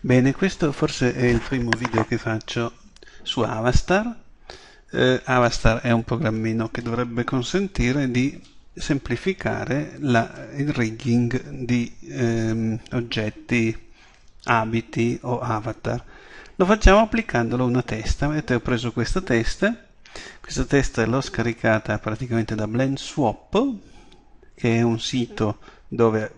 Bene, questo forse è il primo video che faccio su Avastar. Eh, Avastar è un programmino che dovrebbe consentire di semplificare la, il rigging di ehm, oggetti, abiti o avatar. Lo facciamo applicandolo a una testa. Vedete, ho preso questa testa. Questa testa l'ho scaricata praticamente da Blend Swap, che è un sito dove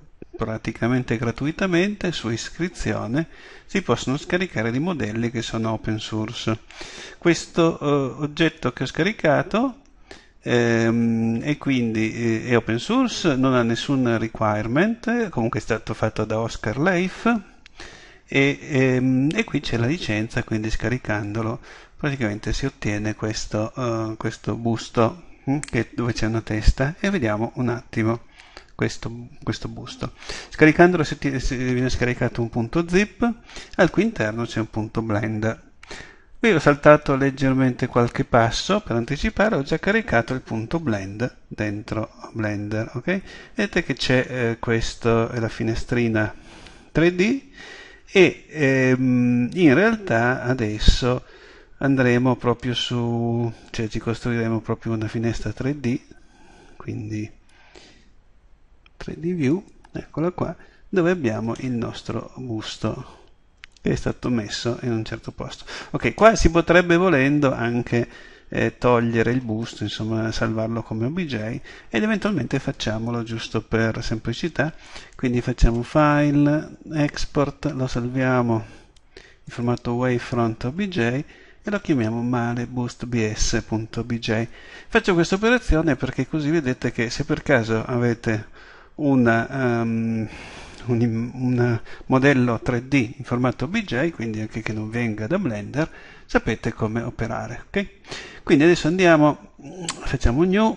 praticamente gratuitamente su iscrizione si possono scaricare dei modelli che sono open source. Questo eh, oggetto che ho scaricato ehm, è quindi eh, è open source, non ha nessun requirement, comunque è stato fatto da Oscar Leif e, ehm, e qui c'è la licenza, quindi scaricandolo praticamente si ottiene questo, uh, questo busto hm, che, dove c'è una testa e vediamo un attimo questo, questo busto. Scaricandolo viene scaricato un punto zip, al cui interno c'è un punto blend. Qui ho saltato leggermente qualche passo per anticipare, ho già caricato il punto blend dentro Blender, ok? Vedete che c'è eh, questa è la finestrina 3D e ehm, in realtà adesso andremo proprio su, cioè ci costruiremo proprio una finestra 3D, quindi 3D View, eccola qua, dove abbiamo il nostro busto che è stato messo in un certo posto. Ok, qua si potrebbe volendo anche eh, togliere il busto, insomma salvarlo come obj ed eventualmente facciamolo giusto per semplicità. Quindi facciamo file, export, lo salviamo in formato wavefront obj e lo chiamiamo male boostbs.bj Faccio questa operazione perché così vedete che se per caso avete un, um, un, un, modello 3D in formato BJ, quindi anche che non venga da Blender, sapete come operare. Okay? Quindi adesso andiamo, facciamo new,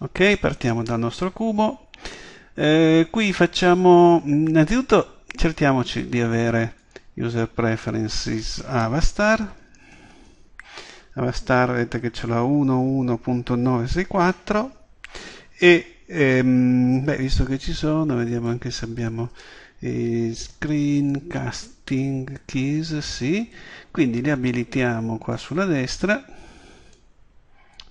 ok, partiamo dal nostro cubo. Eh, qui facciamo, innanzitutto cerchiamoci di avere user preferences avastar, Avastar vedete che ce l'ha 1.1.964 e Ehm, beh, visto che ci sono, vediamo anche se abbiamo eh, screencasting keys, sì. Quindi li abilitiamo qua sulla destra.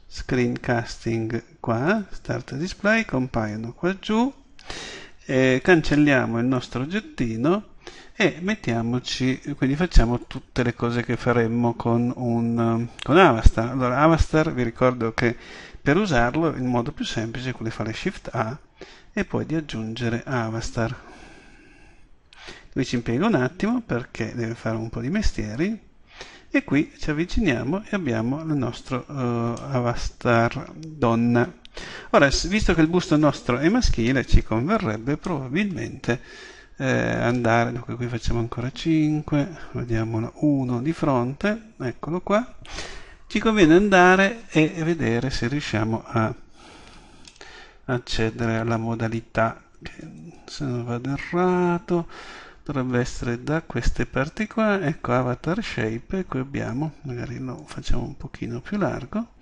Screencasting qua, start display, compaiono qua giù. Eh, cancelliamo il nostro oggettino e mettiamoci, quindi facciamo tutte le cose che faremmo con, un, con Avastar. Allora, Avastar vi ricordo che per usarlo il modo più semplice è quello di fare Shift A e poi di aggiungere Avastar. Qui ci impiego un attimo perché deve fare un po' di mestieri e qui ci avviciniamo e abbiamo il nostro uh, Avastar donna. Ora, visto che il busto nostro è maschile, ci converrebbe probabilmente eh, andare, dunque qui facciamo ancora 5, vediamo 1 di fronte, eccolo qua, ci conviene andare e vedere se riusciamo a accedere alla modalità che se non vado errato dovrebbe essere da queste parti qua ecco avatar shape qui abbiamo magari lo facciamo un pochino più largo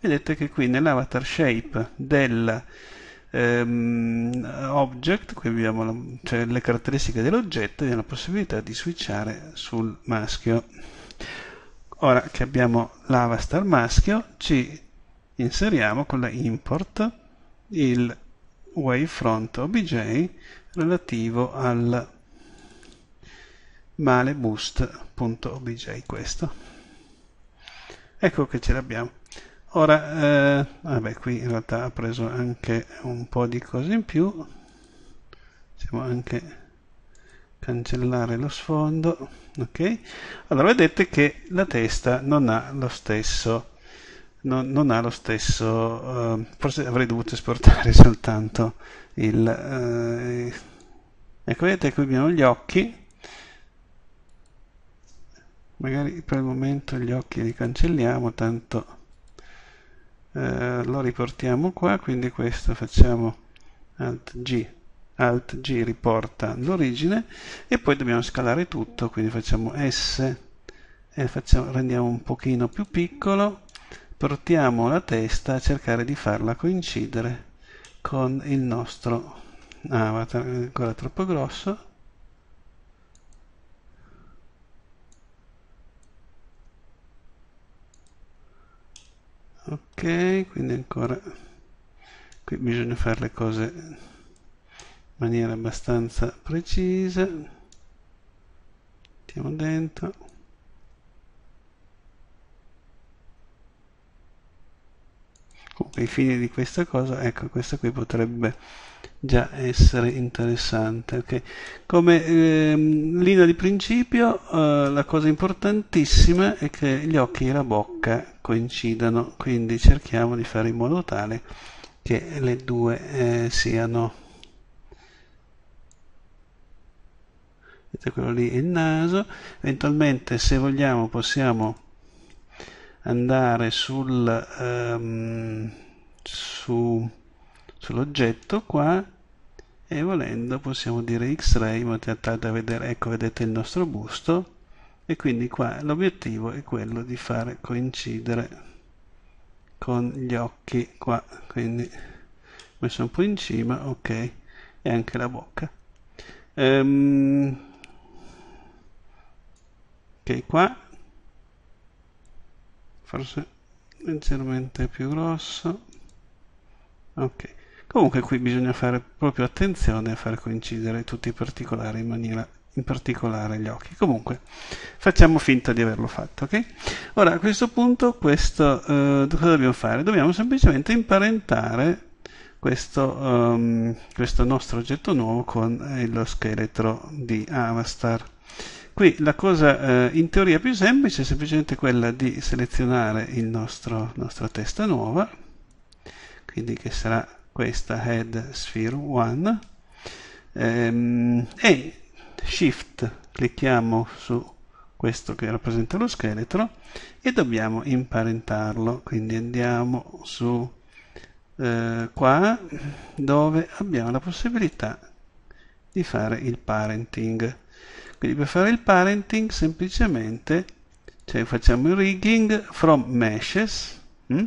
vedete che qui nell'avatar shape del ehm, object qui abbiamo la, cioè le caratteristiche dell'oggetto abbiamo la possibilità di switchare sul maschio Ora che abbiamo l'Avastar maschio, ci inseriamo con la import il wavefront obj relativo al maleboost.obj questo ecco che ce l'abbiamo ora eh, vabbè ah qui in realtà ha preso anche un po' di cose in più siamo anche cancellare lo sfondo ok allora vedete che la testa non ha lo stesso non, non ha lo stesso uh, forse avrei dovuto esportare soltanto il uh, ecco vedete qui abbiamo gli occhi magari per il momento gli occhi li cancelliamo tanto eh, lo riportiamo qua quindi questo facciamo alt g Alt G riporta l'origine e poi dobbiamo scalare tutto, quindi facciamo S e facciamo, rendiamo un pochino più piccolo, portiamo la testa a cercare di farla coincidere con il nostro avatar, ah, ancora troppo grosso. Ok, quindi ancora qui bisogna fare le cose maniera abbastanza precisa mettiamo dentro comunque ai fini di questa cosa ecco questa qui potrebbe già essere interessante okay. come ehm, linea di principio eh, la cosa importantissima è che gli occhi e la bocca coincidano quindi cerchiamo di fare in modo tale che le due eh, siano vedete quello lì, il naso, eventualmente se vogliamo possiamo andare sul, um, su, sull'oggetto qua e volendo possiamo dire x-ray in modo tale da vedere, ecco vedete il nostro busto e quindi qua l'obiettivo è quello di fare coincidere con gli occhi qua, quindi messo un po' in cima, ok, e anche la bocca. Um, ok qua forse leggermente più grosso ok comunque qui bisogna fare proprio attenzione a far coincidere tutti i particolari in maniera in particolare gli occhi. Comunque, facciamo finta di averlo fatto, ok? Ora, a questo punto, questo, eh, cosa dobbiamo fare? Dobbiamo semplicemente imparentare questo, um, questo nostro oggetto nuovo con lo scheletro di Avastar. Qui la cosa eh, in teoria più semplice è semplicemente quella di selezionare il nostro, nostra testa nuova, quindi che sarà questa head sphere 1 ehm, e shift clicchiamo su questo che rappresenta lo scheletro e dobbiamo imparentarlo quindi andiamo su eh, qua dove abbiamo la possibilità di fare il parenting quindi per fare il parenting semplicemente cioè facciamo il rigging from meshes mh? Mm?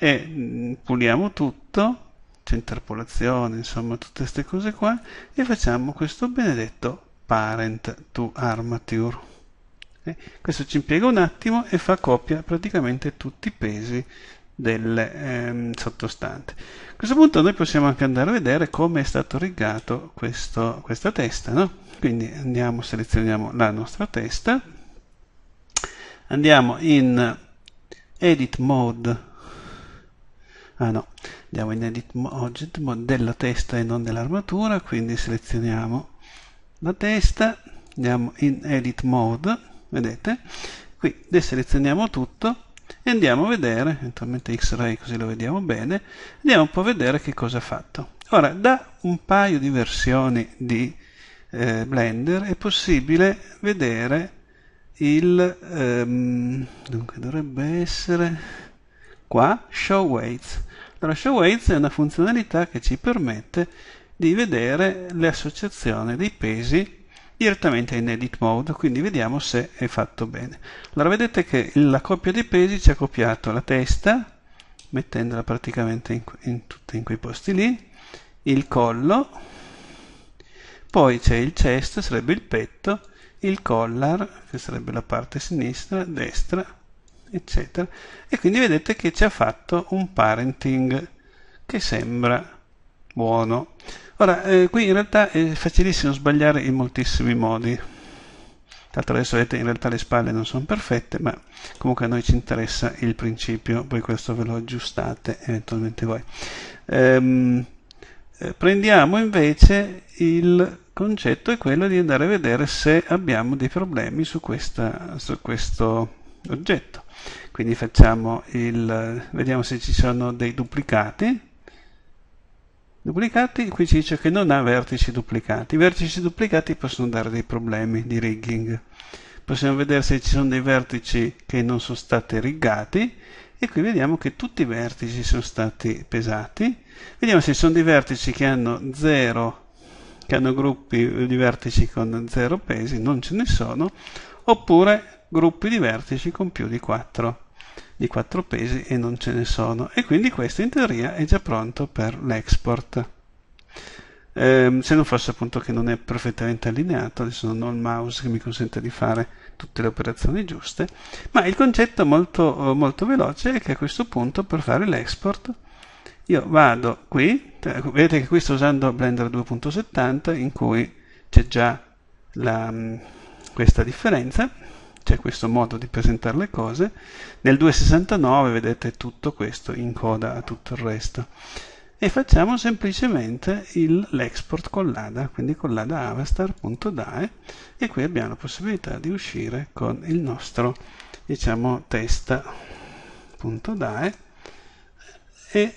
e mm, puliamo tutto, c'è interpolazione, insomma tutte queste cose qua e facciamo questo benedetto parent to armature. Eh? Questo ci impiega un attimo e fa copia praticamente tutti i pesi del ehm, sottostante. A questo punto noi possiamo anche andare a vedere come è stato rigato questo, questa testa, no? quindi andiamo, selezioniamo la nostra testa, andiamo in edit mode, ah no, andiamo in edit object mode della testa e non dell'armatura, quindi selezioniamo la testa, andiamo in edit mode, vedete, qui deselezioniamo tutto, e andiamo a vedere, eventualmente x-ray così lo vediamo bene, andiamo un po' a vedere che cosa ha fatto. Ora, da un paio di versioni di eh, Blender è possibile vedere il, ehm, dunque dovrebbe essere qua, show weights. Allora, show weights è una funzionalità che ci permette di vedere l'associazione dei pesi direttamente in edit mode quindi vediamo se è fatto bene allora vedete che la coppia dei pesi ci ha copiato la testa mettendola praticamente in, in, in quei posti lì il collo poi c'è il chest sarebbe il petto il collar che sarebbe la parte sinistra destra eccetera e quindi vedete che ci ha fatto un parenting che sembra buono Ora, eh, qui in realtà è facilissimo sbagliare in moltissimi modi. Tanto adesso vedete in realtà le spalle non sono perfette, ma comunque a noi ci interessa il principio, poi questo ve lo aggiustate eventualmente voi. Ehm, eh, prendiamo invece il concetto è quello di andare a vedere se abbiamo dei problemi su, questa, su questo oggetto. Quindi facciamo il, vediamo se ci sono dei duplicati, duplicati, qui ci dice che non ha vertici duplicati. I vertici duplicati possono dare dei problemi di rigging. Possiamo vedere se ci sono dei vertici che non sono stati riggati e qui vediamo che tutti i vertici sono stati pesati. Vediamo se ci sono dei vertici che hanno 0 che hanno gruppi di vertici con 0 pesi, non ce ne sono, oppure gruppi di vertici con più di 4 di quattro pesi e non ce ne sono e quindi questo in teoria è già pronto per l'export. Eh, se non fosse appunto che non è perfettamente allineato, adesso non ho il mouse che mi consente di fare tutte le operazioni giuste, ma il concetto molto, eh, molto veloce è che a questo punto per fare l'export io vado qui, vedete che qui sto usando Blender 2.70 in cui c'è già la, mm, questa differenza, c'è questo modo di presentare le cose. Nel 269 vedete tutto questo in coda a tutto il resto. E facciamo semplicemente l'export con l'ADA, quindi con l'ADA avastar.dae e qui abbiamo la possibilità di uscire con il nostro, diciamo, testa.dae e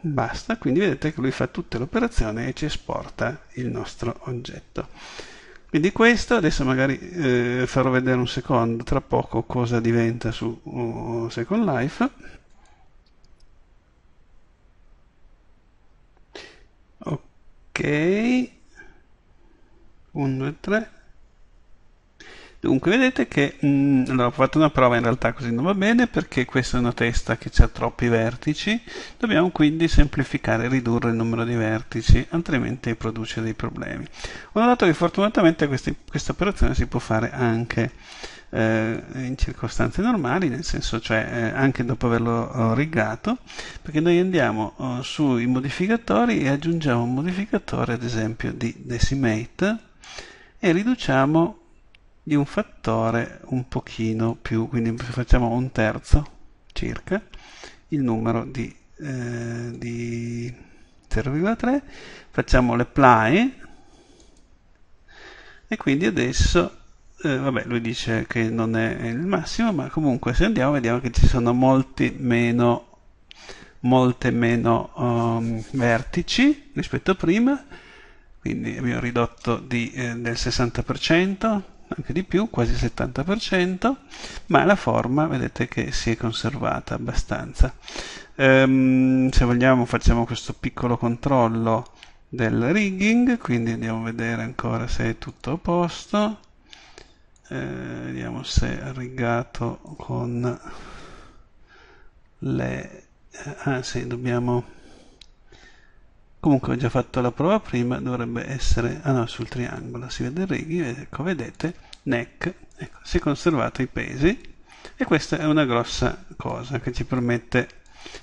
basta, quindi vedete che lui fa tutte le operazioni e ci esporta il nostro oggetto. Quindi questo, adesso magari eh, farò vedere un secondo, tra poco cosa diventa su uh, Second Life. Ok, 1, 2, 3. Dunque, vedete che mh, mm, allora, ho fatto una prova in realtà così non va bene perché questa è una testa che ha troppi vertici, dobbiamo quindi semplificare e ridurre il numero di vertici, altrimenti produce dei problemi. Ho notato che fortunatamente questa operazione si può fare anche eh, in circostanze normali, nel senso cioè eh, anche dopo averlo oh, rigato, perché noi andiamo oh, sui modificatori e aggiungiamo un modificatore ad esempio di decimate e riduciamo di un fattore un pochino più, quindi facciamo un terzo circa il numero di, eh, di 0,3, facciamo l'apply e quindi adesso eh, vabbè, lui dice che non è il massimo, ma comunque se andiamo vediamo che ci sono molti meno, molte meno um, vertici rispetto a prima, quindi abbiamo ridotto di, eh, del 60%, anche di più, quasi il 70%, ma la forma vedete che si è conservata abbastanza. Ehm, se vogliamo facciamo questo piccolo controllo del rigging, quindi andiamo a vedere ancora se è tutto a posto. Ehm, vediamo se è rigato con le... Ah sì, dobbiamo comunque ho già fatto la prova prima dovrebbe essere ah no sul triangolo si vede il righi ecco vedete neck ecco, si è conservato i pesi e questa è una grossa cosa che ci permette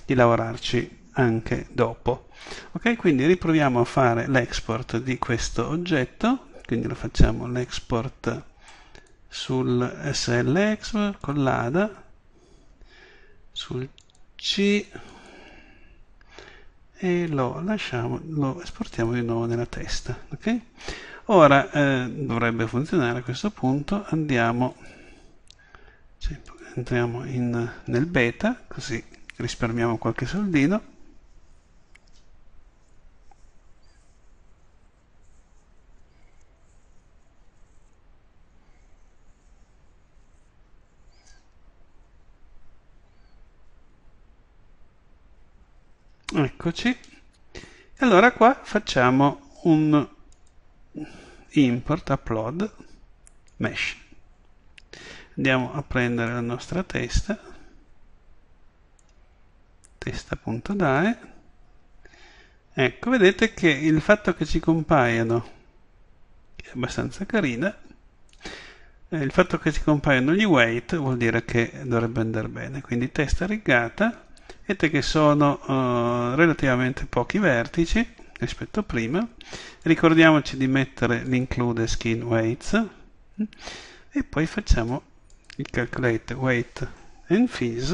di lavorarci anche dopo ok quindi riproviamo a fare l'export di questo oggetto quindi lo facciamo l'export sul slx con l'ada sul c e lo lasciamo, lo esportiamo di nuovo nella testa. Ok? Ora eh, dovrebbe funzionare a questo punto, andiamo, sì, entriamo in, nel beta, così risparmiamo qualche soldino eccoci allora qua facciamo un import upload mesh andiamo a prendere la nostra testa testa.dae ecco vedete che il fatto che ci compaiono è abbastanza carina eh, il fatto che ci compaiono gli weight vuol dire che dovrebbe andare bene quindi testa rigata vedete che sono uh, relativamente pochi vertici rispetto a prima ricordiamoci di mettere l'include skin weights e poi facciamo il calculate weight and fees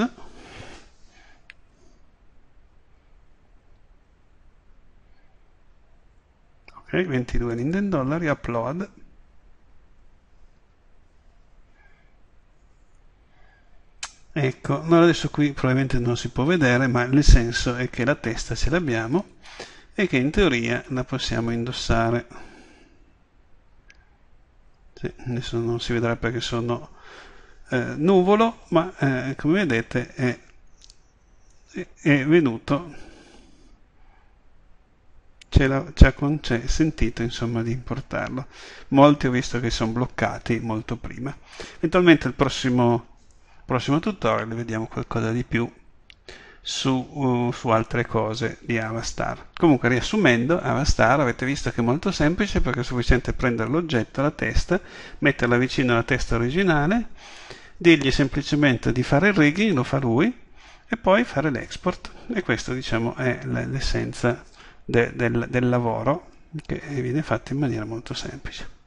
ok 22 linden dollari upload Ecco, allora adesso qui probabilmente non si può vedere, ma il senso è che la testa ce l'abbiamo e che in teoria la possiamo indossare. Sì, adesso non si vedrà perché sono eh, nuvolo, ma eh, come vedete è, è, è venuto ce l'ha consentito insomma di importarlo molti ho visto che sono bloccati molto prima eventualmente il prossimo prossimo tutorial vediamo qualcosa di più su, uh, su, altre cose di Avastar. Comunque, riassumendo, Avastar avete visto che è molto semplice perché è sufficiente prendere l'oggetto, la testa, metterla vicino alla testa originale, dirgli semplicemente di fare il rigging, lo fa lui, e poi fare l'export. E questo, diciamo, è l'essenza de, del, del lavoro che viene fatto in maniera molto semplice.